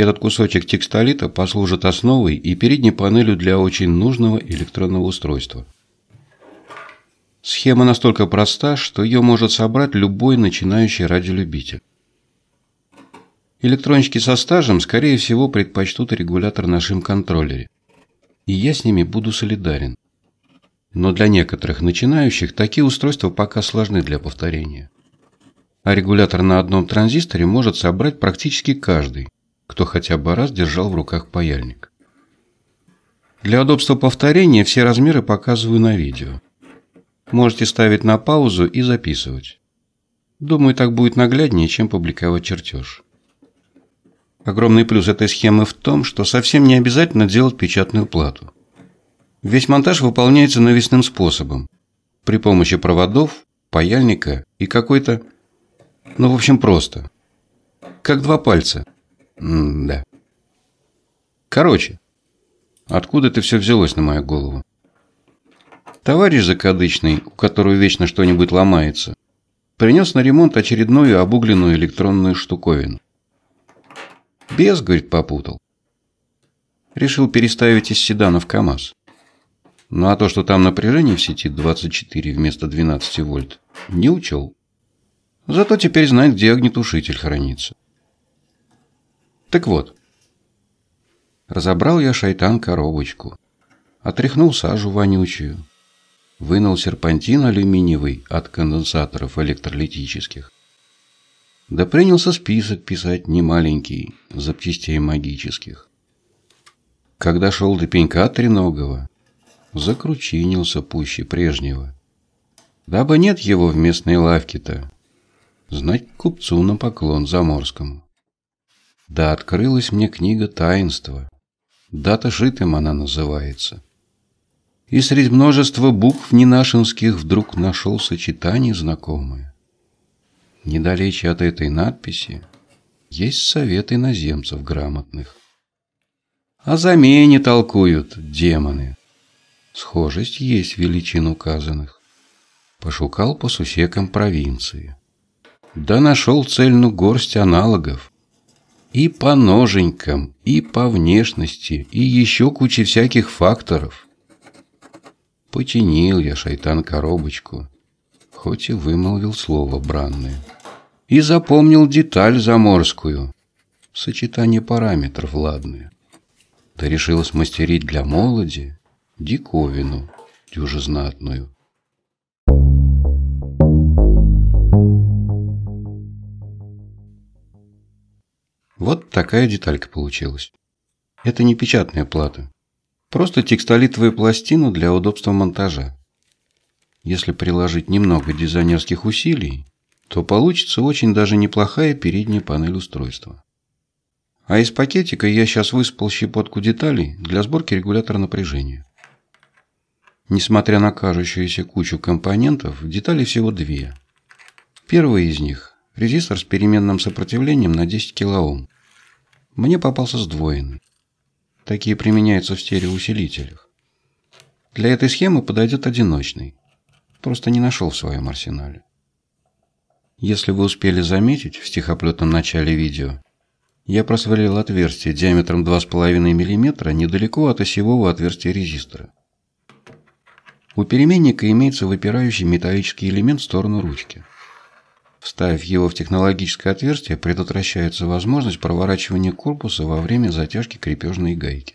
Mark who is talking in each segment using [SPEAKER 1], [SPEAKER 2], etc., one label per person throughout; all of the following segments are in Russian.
[SPEAKER 1] Этот кусочек текстолита послужит основой и передней панелью для очень нужного электронного устройства. Схема настолько проста, что ее может собрать любой начинающий радиолюбитель. Электронщики со стажем, скорее всего, предпочтут регулятор на шим-контроллере. И я с ними буду солидарен. Но для некоторых начинающих такие устройства пока сложны для повторения. А регулятор на одном транзисторе может собрать практически каждый, кто хотя бы раз держал в руках паяльник. Для удобства повторения все размеры показываю на видео. Можете ставить на паузу и записывать. Думаю, так будет нагляднее, чем публиковать чертеж. Огромный плюс этой схемы в том, что совсем не обязательно делать печатную плату. Весь монтаж выполняется навесным способом. При помощи проводов, паяльника и какой-то... Ну, в общем, просто. Как два пальца – да. Короче, откуда это все взялось на мою голову? Товарищ закадычный, у которого вечно что-нибудь ломается, принес на ремонт очередную обугленную электронную штуковину. Без, говорит, попутал. Решил переставить из седана в КАМАЗ. Ну а то, что там напряжение в сети 24 вместо 12 вольт, не учел. Зато теперь знает, где огнетушитель хранится. Так вот, разобрал я шайтан-коробочку, отряхнул сажу вонючую, вынул серпантин алюминиевый от конденсаторов электролитических. Да принялся список писать немаленький, запчастей магических. Когда шел до пенька треногого, закручинился пуще прежнего. Дабы нет его в местной лавке-то, знать купцу на поклон заморскому. Да открылась мне книга таинства. Дата шитым она называется. И среди множества букв ненашинских вдруг нашел сочетание знакомое. Недалече от этой надписи есть совет иноземцев грамотных. О замене толкуют демоны. Схожесть есть величин указанных. Пошукал по сусекам провинции. Да нашел цельную горсть аналогов. И по ноженькам, и по внешности, и еще куче всяких факторов. Починил я шайтан коробочку, хоть и вымолвил слово бранное. И запомнил деталь заморскую, сочетание параметров ладное. Да решил смастерить для молоди диковину дюжезнатную. Thank Такая деталька получилась. Это не печатная плата. Просто текстолитовая пластина для удобства монтажа. Если приложить немного дизайнерских усилий, то получится очень даже неплохая передняя панель устройства. А из пакетика я сейчас выспал щепотку деталей для сборки регулятора напряжения. Несмотря на кажущуюся кучу компонентов, деталей всего две. Первая из них – резистор с переменным сопротивлением на 10 кОм мне попался сдвоенный. Такие применяются в стереоусилителях. Для этой схемы подойдет одиночный. Просто не нашел в своем арсенале. Если вы успели заметить в стихоплетном начале видео, я просверлил отверстие диаметром 2,5 мм недалеко от осевого отверстия резистора. У переменника имеется выпирающий металлический элемент в сторону ручки – Вставив его в технологическое отверстие, предотвращается возможность проворачивания корпуса во время затяжки крепежной гайки.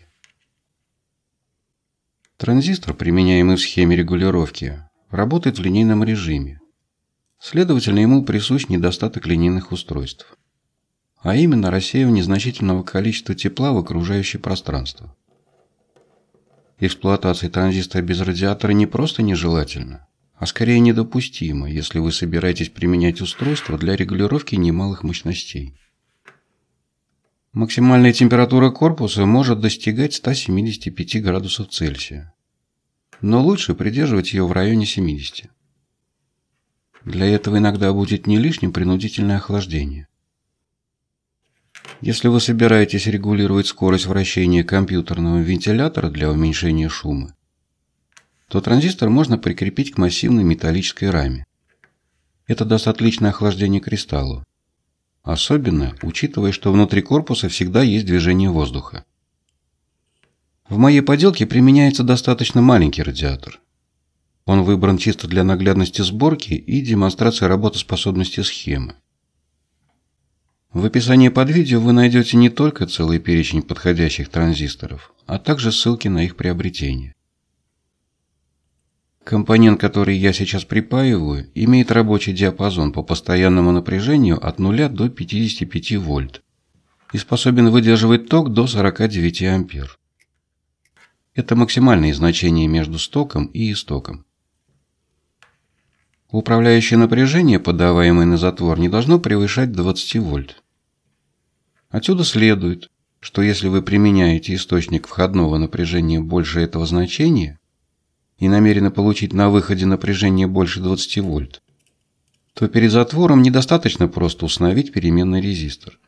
[SPEAKER 1] Транзистор, применяемый в схеме регулировки, работает в линейном режиме. Следовательно, ему присущ недостаток линейных устройств, а именно рассеивание значительного количества тепла в окружающее пространство. Эксплуатация транзистора без радиатора не просто нежелательна, а скорее недопустимо, если вы собираетесь применять устройство для регулировки немалых мощностей. Максимальная температура корпуса может достигать 175 градусов Цельсия, но лучше придерживать ее в районе 70. Для этого иногда будет не лишним принудительное охлаждение. Если вы собираетесь регулировать скорость вращения компьютерного вентилятора для уменьшения шума, то транзистор можно прикрепить к массивной металлической раме. Это даст отличное охлаждение кристаллу. Особенно, учитывая, что внутри корпуса всегда есть движение воздуха. В моей поделке применяется достаточно маленький радиатор. Он выбран чисто для наглядности сборки и демонстрации работоспособности схемы. В описании под видео вы найдете не только целый перечень подходящих транзисторов, а также ссылки на их приобретение. Компонент, который я сейчас припаиваю, имеет рабочий диапазон по постоянному напряжению от 0 до 55 вольт и способен выдерживать ток до 49 ампер. Это максимальные значения между стоком и истоком. Управляющее напряжение, подаваемое на затвор, не должно превышать 20 вольт. Отсюда следует, что если вы применяете источник входного напряжения больше этого значения, и намерена получить на выходе напряжение больше 20 вольт, то перед затвором недостаточно просто установить переменный резистор.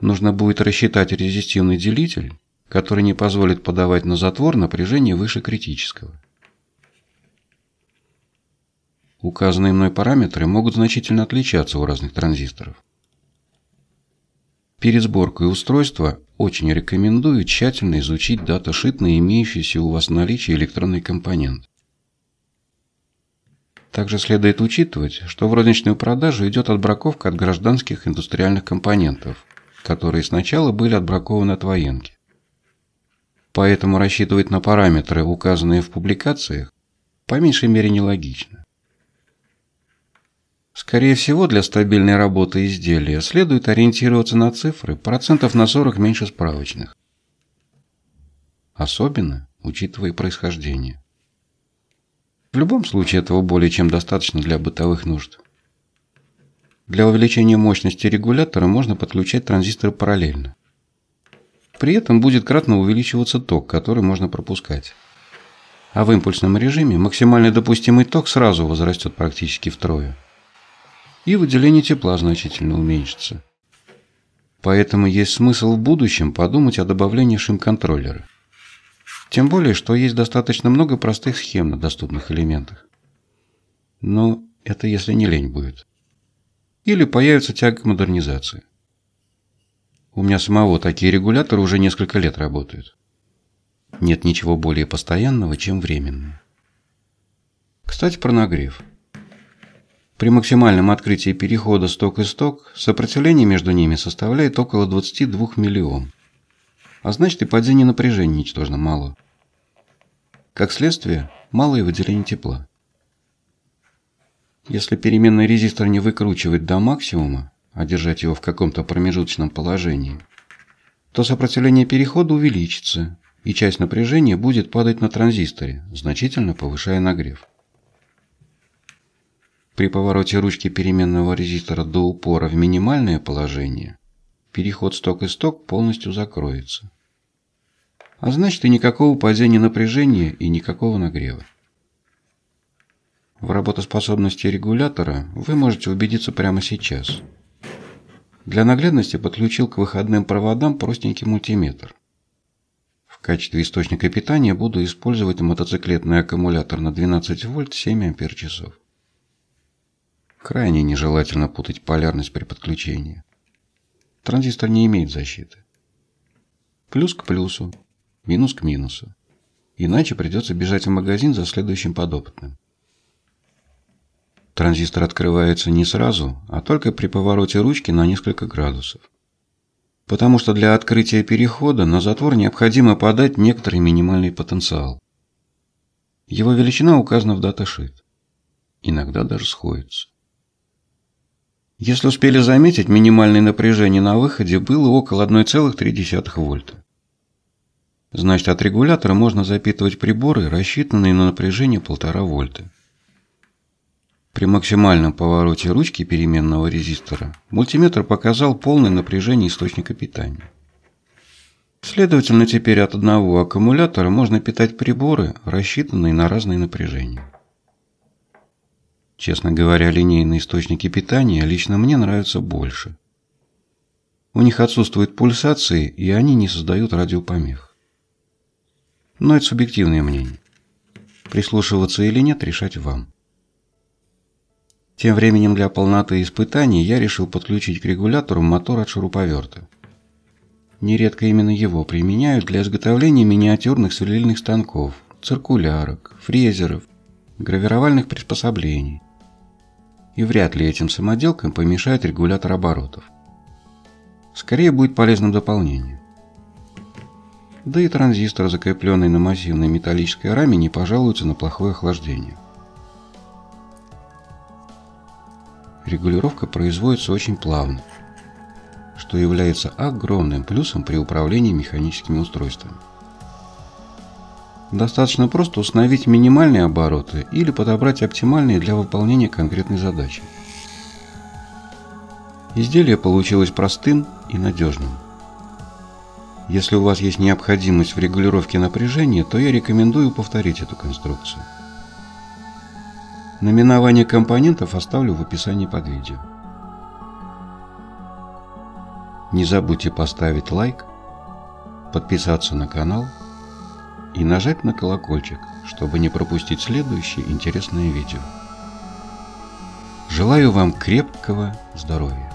[SPEAKER 1] Нужно будет рассчитать резистивный делитель, который не позволит подавать на затвор напряжение выше критического. Указанные мной параметры могут значительно отличаться у разных транзисторов. Перед сборкой устройства очень рекомендую тщательно изучить даташит на имеющийся у вас в наличии электронный компонент. Также следует учитывать, что в розничную продажу идет отбраковка от гражданских индустриальных компонентов, которые сначала были отбракованы от военки. Поэтому рассчитывать на параметры, указанные в публикациях, по меньшей мере нелогично. Скорее всего, для стабильной работы изделия следует ориентироваться на цифры процентов на 40 меньше справочных. Особенно, учитывая происхождение. В любом случае этого более чем достаточно для бытовых нужд. Для увеличения мощности регулятора можно подключать транзисторы параллельно. При этом будет кратно увеличиваться ток, который можно пропускать. А в импульсном режиме максимально допустимый ток сразу возрастет практически втрое и выделение тепла значительно уменьшится. Поэтому есть смысл в будущем подумать о добавлении шим-контроллера. Тем более, что есть достаточно много простых схем на доступных элементах. Но это если не лень будет. Или появится тяга к модернизации. У меня самого такие регуляторы уже несколько лет работают. Нет ничего более постоянного, чем временное. Кстати, про нагрев. При максимальном открытии перехода сток и сток сопротивление между ними составляет около 22 миллиом. А значит и падение напряжения ничтожно мало. Как следствие, мало и выделение тепла. Если переменный резистор не выкручивать до максимума, а держать его в каком-то промежуточном положении, то сопротивление перехода увеличится, и часть напряжения будет падать на транзисторе, значительно повышая нагрев. При повороте ручки переменного резистора до упора в минимальное положение, переход сток-исток полностью закроется. А значит и никакого падения напряжения и никакого нагрева. В работоспособности регулятора вы можете убедиться прямо сейчас. Для наглядности подключил к выходным проводам простенький мультиметр. В качестве источника питания буду использовать мотоциклетный аккумулятор на 12 вольт 7 ампер-часов. Крайне нежелательно путать полярность при подключении. Транзистор не имеет защиты. Плюс к плюсу, минус к минусу. Иначе придется бежать в магазин за следующим подопытным. Транзистор открывается не сразу, а только при повороте ручки на несколько градусов. Потому что для открытия перехода на затвор необходимо подать некоторый минимальный потенциал. Его величина указана в даташит. Иногда даже сходится. Если успели заметить, минимальное напряжение на выходе было около 1,3 вольта. Значит, от регулятора можно запитывать приборы, рассчитанные на напряжение 1,5 вольта. При максимальном повороте ручки переменного резистора мультиметр показал полное напряжение источника питания. Следовательно, теперь от одного аккумулятора можно питать приборы, рассчитанные на разные напряжения. Честно говоря, линейные источники питания лично мне нравятся больше. У них отсутствуют пульсации, и они не создают радиопомех. Но это субъективное мнение. Прислушиваться или нет, решать вам. Тем временем для полноты испытаний я решил подключить к регулятору мотор от шуруповерта. Нередко именно его применяют для изготовления миниатюрных сверлильных станков, циркулярок, фрезеров, гравировальных приспособлений, и вряд ли этим самоделкам помешает регулятор оборотов. Скорее будет полезным дополнением. Да и транзистор, закрепленный на массивной металлической раме, не пожалуется на плохое охлаждение. Регулировка производится очень плавно, что является огромным плюсом при управлении механическими устройствами. Достаточно просто установить минимальные обороты или подобрать оптимальные для выполнения конкретной задачи. Изделие получилось простым и надежным. Если у вас есть необходимость в регулировке напряжения, то я рекомендую повторить эту конструкцию. Наименование компонентов оставлю в описании под видео. Не забудьте поставить лайк, подписаться на канал – и нажать на колокольчик, чтобы не пропустить следующее интересное видео. Желаю вам крепкого здоровья!